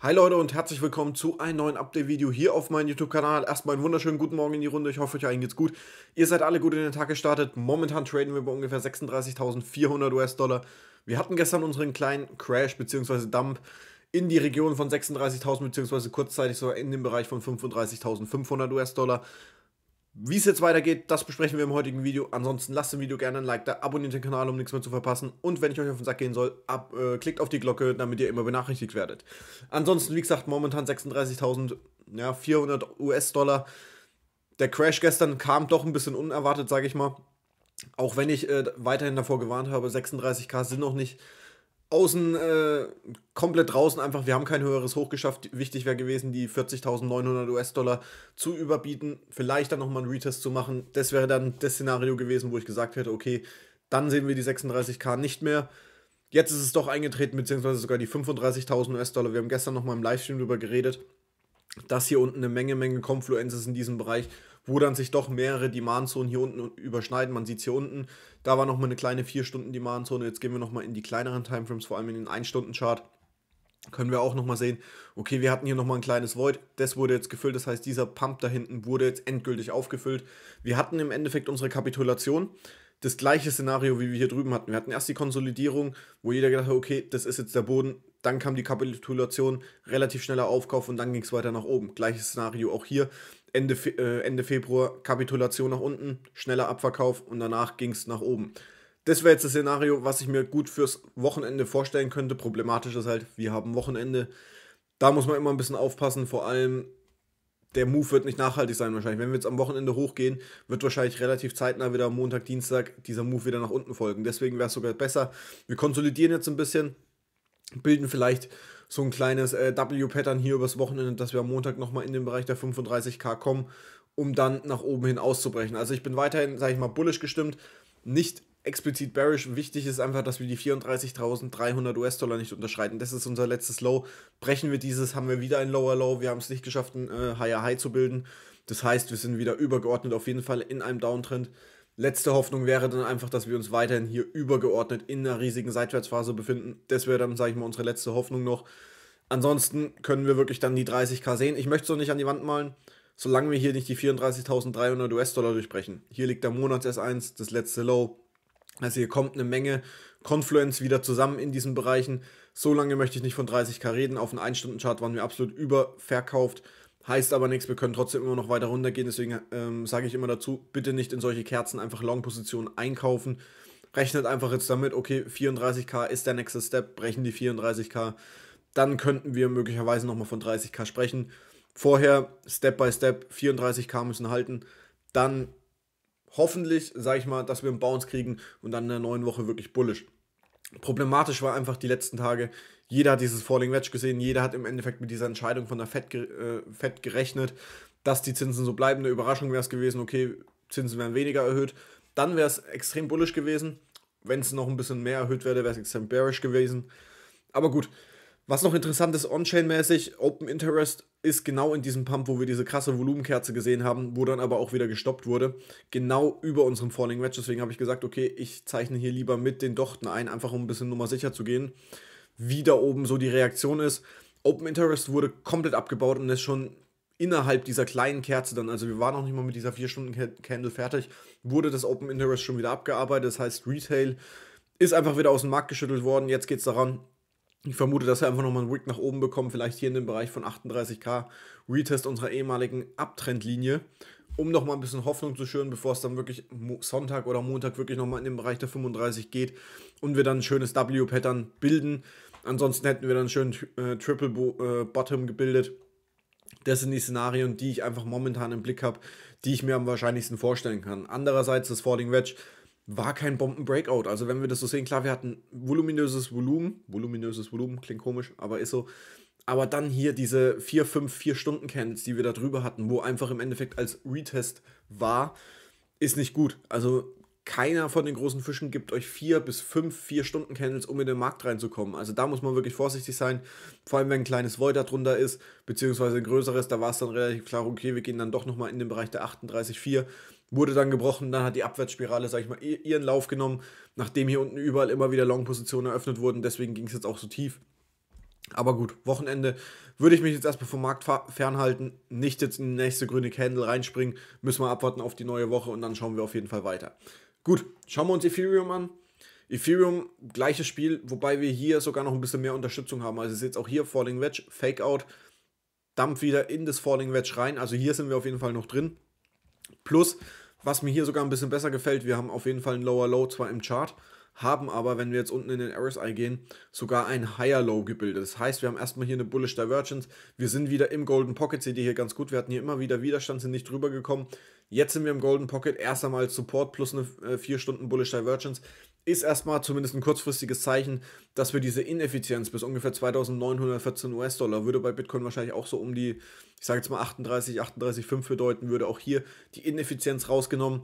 Hi Leute und herzlich willkommen zu einem neuen Update-Video hier auf meinem YouTube-Kanal. Erstmal einen wunderschönen guten Morgen in die Runde. Ich hoffe, euch allen geht's gut. Ihr seid alle gut in den Tag gestartet. Momentan traden wir bei ungefähr 36.400 US-Dollar. Wir hatten gestern unseren kleinen Crash bzw. Dump in die Region von 36.000 bzw. kurzzeitig sogar in den Bereich von 35.500 US-Dollar. Wie es jetzt weitergeht, das besprechen wir im heutigen Video. Ansonsten lasst dem Video gerne ein Like da, abonniert den Kanal, um nichts mehr zu verpassen. Und wenn ich euch auf den Sack gehen soll, ab, äh, klickt auf die Glocke, damit ihr immer benachrichtigt werdet. Ansonsten, wie gesagt, momentan 36.400 ja, US-Dollar. Der Crash gestern kam doch ein bisschen unerwartet, sage ich mal. Auch wenn ich äh, weiterhin davor gewarnt habe, 36k sind noch nicht außen äh, komplett draußen einfach, wir haben kein höheres Hoch geschafft. Wichtig wäre gewesen, die 40.900 US-Dollar zu überbieten, vielleicht dann nochmal einen Retest zu machen. Das wäre dann das Szenario gewesen, wo ich gesagt hätte, okay, dann sehen wir die 36k nicht mehr. Jetzt ist es doch eingetreten, beziehungsweise sogar die 35.000 US-Dollar. Wir haben gestern nochmal im Livestream darüber geredet, dass hier unten eine Menge, Menge Konfluenz ist in diesem Bereich wo dann sich doch mehrere Demand-Zonen hier unten überschneiden. Man sieht es hier unten, da war nochmal eine kleine 4-Stunden-Demand-Zone. Jetzt gehen wir nochmal in die kleineren Timeframes, vor allem in den 1-Stunden-Chart. Können wir auch nochmal sehen, okay, wir hatten hier nochmal ein kleines Void, das wurde jetzt gefüllt, das heißt, dieser Pump da hinten wurde jetzt endgültig aufgefüllt. Wir hatten im Endeffekt unsere Kapitulation, das gleiche Szenario, wie wir hier drüben hatten. Wir hatten erst die Konsolidierung, wo jeder gedacht hat, okay, das ist jetzt der Boden, dann kam die Kapitulation, relativ schneller Aufkauf und dann ging es weiter nach oben. Gleiches Szenario auch hier. Ende, Fe äh, Ende Februar Kapitulation nach unten, schneller Abverkauf und danach ging es nach oben. Das wäre jetzt das Szenario, was ich mir gut fürs Wochenende vorstellen könnte. Problematisch ist halt, wir haben Wochenende. Da muss man immer ein bisschen aufpassen, vor allem der Move wird nicht nachhaltig sein wahrscheinlich. Wenn wir jetzt am Wochenende hochgehen, wird wahrscheinlich relativ zeitnah wieder Montag, Dienstag dieser Move wieder nach unten folgen. Deswegen wäre es sogar besser. Wir konsolidieren jetzt ein bisschen, bilden vielleicht so ein kleines äh, W-Pattern hier übers Wochenende, dass wir am Montag nochmal in den Bereich der 35k kommen, um dann nach oben hin auszubrechen. Also ich bin weiterhin, sage ich mal, bullish gestimmt, nicht explizit bearish. Wichtig ist einfach, dass wir die 34.300 US-Dollar nicht unterschreiten. Das ist unser letztes Low. Brechen wir dieses, haben wir wieder ein Lower Low. Wir haben es nicht geschafft, ein äh, Higher High zu bilden. Das heißt, wir sind wieder übergeordnet auf jeden Fall in einem Downtrend. Letzte Hoffnung wäre dann einfach, dass wir uns weiterhin hier übergeordnet in einer riesigen Seitwärtsphase befinden. Das wäre dann, sage ich mal, unsere letzte Hoffnung noch. Ansonsten können wir wirklich dann die 30k sehen. Ich möchte es noch nicht an die Wand malen, solange wir hier nicht die 34.300 US-Dollar durchbrechen. Hier liegt der Monats S1, das letzte Low. Also hier kommt eine Menge Confluence wieder zusammen in diesen Bereichen. So lange möchte ich nicht von 30k reden. Auf einen 1-Stunden-Chart waren wir absolut überverkauft. Heißt aber nichts, wir können trotzdem immer noch weiter runtergehen. Deswegen ähm, sage ich immer dazu, bitte nicht in solche Kerzen einfach Long-Positionen einkaufen. Rechnet einfach jetzt damit, okay, 34k ist der nächste Step, brechen die 34k. Dann könnten wir möglicherweise nochmal von 30k sprechen. Vorher Step by Step 34k müssen halten. Dann hoffentlich, sage ich mal, dass wir einen Bounce kriegen und dann in der neuen Woche wirklich bullish. Problematisch war einfach die letzten Tage, jeder hat dieses Falling Wedge gesehen, jeder hat im Endeffekt mit dieser Entscheidung von der FED, äh, FED gerechnet, dass die Zinsen so bleiben. Eine Überraschung wäre es gewesen, okay, Zinsen werden weniger erhöht. Dann wäre es extrem bullisch gewesen. Wenn es noch ein bisschen mehr erhöht wäre, wäre es extrem bearish gewesen. Aber gut, was noch interessant ist, on-chain-mäßig, Open Interest ist genau in diesem Pump, wo wir diese krasse Volumenkerze gesehen haben, wo dann aber auch wieder gestoppt wurde, genau über unserem Falling Wedge. Deswegen habe ich gesagt, okay, ich zeichne hier lieber mit den Dochten ein, einfach um ein bisschen Nummer sicher zu gehen, wie da oben so die Reaktion ist. Open Interest wurde komplett abgebaut und ist schon innerhalb dieser kleinen Kerze dann, also wir waren noch nicht mal mit dieser 4-Stunden-Candle fertig, wurde das Open Interest schon wieder abgearbeitet. Das heißt, Retail ist einfach wieder aus dem Markt geschüttelt worden. Jetzt geht es daran, ich vermute, dass wir einfach nochmal einen Wick nach oben bekommen, vielleicht hier in dem Bereich von 38k. Retest unserer ehemaligen Abtrendlinie, um nochmal ein bisschen Hoffnung zu schüren, bevor es dann wirklich Sonntag oder Montag wirklich nochmal in den Bereich der 35 geht und wir dann ein schönes W-Pattern bilden. Ansonsten hätten wir dann schön äh, Triple Bo äh, Bottom gebildet. Das sind die Szenarien, die ich einfach momentan im Blick habe, die ich mir am wahrscheinlichsten vorstellen kann. Andererseits das Falling Wedge war kein Bomben-Breakout. Also wenn wir das so sehen, klar, wir hatten voluminöses Volumen, voluminöses Volumen, klingt komisch, aber ist so. Aber dann hier diese 4, 5, 4 Stunden Candles, die wir da drüber hatten, wo einfach im Endeffekt als Retest war, ist nicht gut. Also keiner von den großen Fischen gibt euch 4 bis 5, 4 Stunden Candles, um in den Markt reinzukommen. Also da muss man wirklich vorsichtig sein, vor allem wenn ein kleines Void darunter ist, beziehungsweise ein größeres, da war es dann relativ klar, okay, wir gehen dann doch nochmal in den Bereich der 38,4 wurde dann gebrochen, dann hat die Abwärtsspirale, sag ich mal, ihren Lauf genommen, nachdem hier unten überall immer wieder Long-Positionen eröffnet wurden, deswegen ging es jetzt auch so tief. Aber gut, Wochenende würde ich mich jetzt erstmal vom Markt fernhalten, nicht jetzt in die nächste grüne Candle reinspringen, müssen wir abwarten auf die neue Woche und dann schauen wir auf jeden Fall weiter. Gut, schauen wir uns Ethereum an. Ethereum, gleiches Spiel, wobei wir hier sogar noch ein bisschen mehr Unterstützung haben. Also ist jetzt auch hier Falling Wedge, Fake Out, Dump wieder in das Falling Wedge rein. Also hier sind wir auf jeden Fall noch drin. Plus, was mir hier sogar ein bisschen besser gefällt, wir haben auf jeden Fall ein Lower Low zwar im Chart, haben aber, wenn wir jetzt unten in den RSI gehen, sogar ein Higher Low gebildet. Das heißt, wir haben erstmal hier eine Bullish Divergence. Wir sind wieder im Golden Pocket, seht ihr hier ganz gut. Wir hatten hier immer wieder Widerstand, sind nicht drüber gekommen. Jetzt sind wir im Golden Pocket, erst einmal Support plus eine 4 äh, Stunden Bullish Divergence ist erstmal zumindest ein kurzfristiges Zeichen, dass wir diese Ineffizienz bis ungefähr 2914 US-Dollar würde bei Bitcoin wahrscheinlich auch so um die, ich sage jetzt mal 38, 38,5 bedeuten, würde auch hier die Ineffizienz rausgenommen.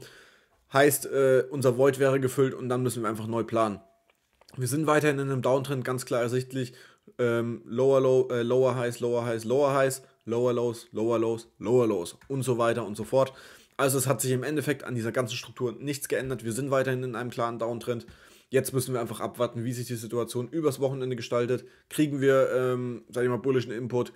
Heißt, äh, unser Void wäre gefüllt und dann müssen wir einfach neu planen. Wir sind weiterhin in einem Downtrend, ganz klar ersichtlich. Ähm, lower Low, äh, Lower Highs, Lower Highs, Lower Highs, Lower Lows, Lower Lows, Lower Lows und so weiter und so fort. Also es hat sich im Endeffekt an dieser ganzen Struktur nichts geändert. Wir sind weiterhin in einem klaren Downtrend. Jetzt müssen wir einfach abwarten, wie sich die Situation übers Wochenende gestaltet. Kriegen wir, ähm, sag ich mal, bullischen Input,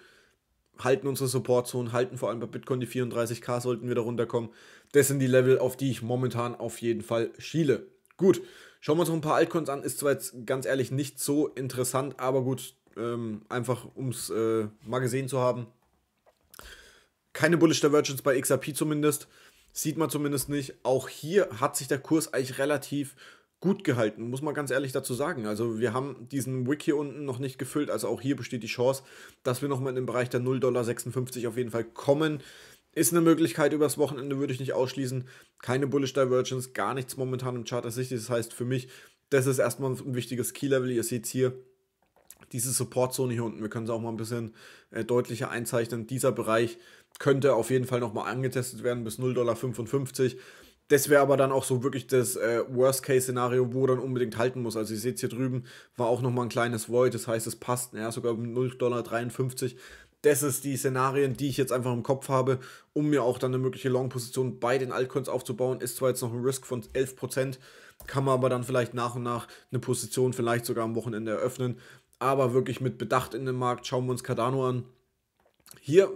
halten unsere Supportzone, halten vor allem bei Bitcoin die 34k, sollten wir da runterkommen. Das sind die Level, auf die ich momentan auf jeden Fall schiele. Gut, schauen wir uns noch ein paar Altcoins an. Ist zwar jetzt ganz ehrlich nicht so interessant, aber gut, ähm, einfach um es äh, mal gesehen zu haben. Keine Bullish Divergence bei XRP zumindest. Sieht man zumindest nicht. Auch hier hat sich der Kurs eigentlich relativ gut gehalten, muss man ganz ehrlich dazu sagen. Also wir haben diesen Wick hier unten noch nicht gefüllt, also auch hier besteht die Chance, dass wir nochmal in den Bereich der 0,56 Dollar auf jeden Fall kommen. Ist eine Möglichkeit übers Wochenende, würde ich nicht ausschließen. Keine Bullish Divergence, gar nichts momentan im Chart ersichtlich. Das heißt für mich, das ist erstmal ein wichtiges Key-Level. Ihr seht es hier, diese Supportzone hier unten, wir können es auch mal ein bisschen äh, deutlicher einzeichnen. Dieser Bereich könnte auf jeden Fall nochmal angetestet werden bis 0,55 Dollar. Das wäre aber dann auch so wirklich das äh, Worst-Case-Szenario, wo dann unbedingt halten muss. Also ihr seht es hier drüben, war auch nochmal ein kleines Void, das heißt es passt, ja, sogar 0,53 Dollar. Das ist die Szenarien, die ich jetzt einfach im Kopf habe, um mir auch dann eine mögliche Long-Position bei den Altcoins aufzubauen. Ist zwar jetzt noch ein Risk von 11%, kann man aber dann vielleicht nach und nach eine Position vielleicht sogar am Wochenende eröffnen aber wirklich mit Bedacht in den Markt. Schauen wir uns Cardano an. Hier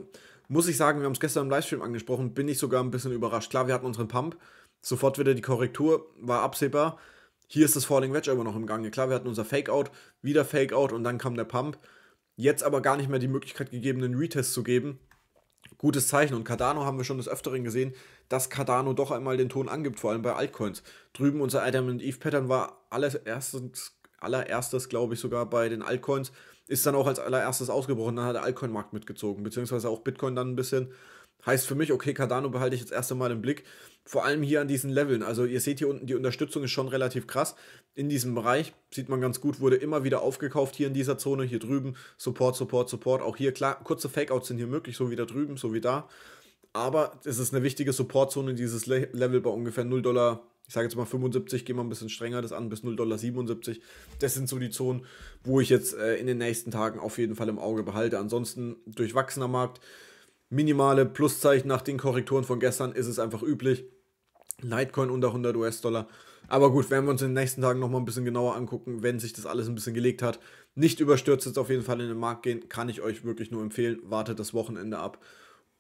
muss ich sagen, wir haben es gestern im Livestream angesprochen, bin ich sogar ein bisschen überrascht. Klar, wir hatten unseren Pump, sofort wieder die Korrektur, war absehbar. Hier ist das Falling Wedge aber noch im Gange. Klar, wir hatten unser Fake-Out, wieder Fake-Out und dann kam der Pump. Jetzt aber gar nicht mehr die Möglichkeit gegeben, einen Retest zu geben. Gutes Zeichen. Und Cardano haben wir schon des Öfteren gesehen, dass Cardano doch einmal den Ton angibt, vor allem bei Altcoins. Drüben unser Adam and Eve Pattern war alles erstens allererstes, glaube ich, sogar bei den Altcoins, ist dann auch als allererstes ausgebrochen. Dann hat der Altcoin-Markt mitgezogen, beziehungsweise auch Bitcoin dann ein bisschen. Heißt für mich, okay, Cardano behalte ich jetzt erst einmal im Blick. Vor allem hier an diesen Leveln. Also ihr seht hier unten, die Unterstützung ist schon relativ krass. In diesem Bereich sieht man ganz gut, wurde immer wieder aufgekauft hier in dieser Zone, hier drüben. Support, Support, Support. Auch hier, klar, kurze Fakeouts sind hier möglich, so wie da drüben, so wie da. Aber es ist eine wichtige Supportzone, dieses Level bei ungefähr 0 Dollar ich sage jetzt mal 75, gehen wir ein bisschen strenger das an, bis 0,77 Dollar. Das sind so die Zonen, wo ich jetzt äh, in den nächsten Tagen auf jeden Fall im Auge behalte. Ansonsten durchwachsener Markt, minimale Pluszeichen nach den Korrekturen von gestern ist es einfach üblich. Litecoin unter 100 US-Dollar. Aber gut, werden wir uns in den nächsten Tagen nochmal ein bisschen genauer angucken, wenn sich das alles ein bisschen gelegt hat. Nicht überstürzt jetzt auf jeden Fall in den Markt gehen, kann ich euch wirklich nur empfehlen. Wartet das Wochenende ab.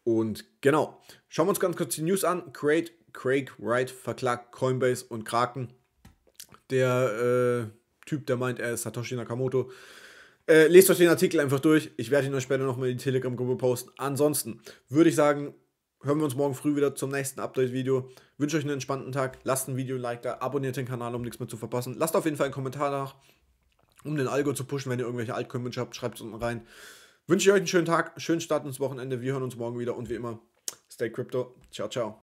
Und genau, schauen wir uns ganz kurz die News an. Create Craig Wright verklagt Coinbase und Kraken. Der äh, Typ, der meint, er ist Satoshi Nakamoto. Äh, lest euch den Artikel einfach durch. Ich werde ihn euch später nochmal in die Telegram-Gruppe posten. Ansonsten würde ich sagen, hören wir uns morgen früh wieder zum nächsten Update-Video. Wünsche euch einen entspannten Tag. Lasst ein Video ein Like da. Abonniert den Kanal, um nichts mehr zu verpassen. Lasst auf jeden Fall einen Kommentar nach, um den Algo zu pushen. Wenn ihr irgendwelche Altcoin-Wünsche habt, schreibt es unten rein. Wünsche ich euch einen schönen Tag, schönen Start ins Wochenende. Wir hören uns morgen wieder und wie immer, stay crypto. Ciao, ciao.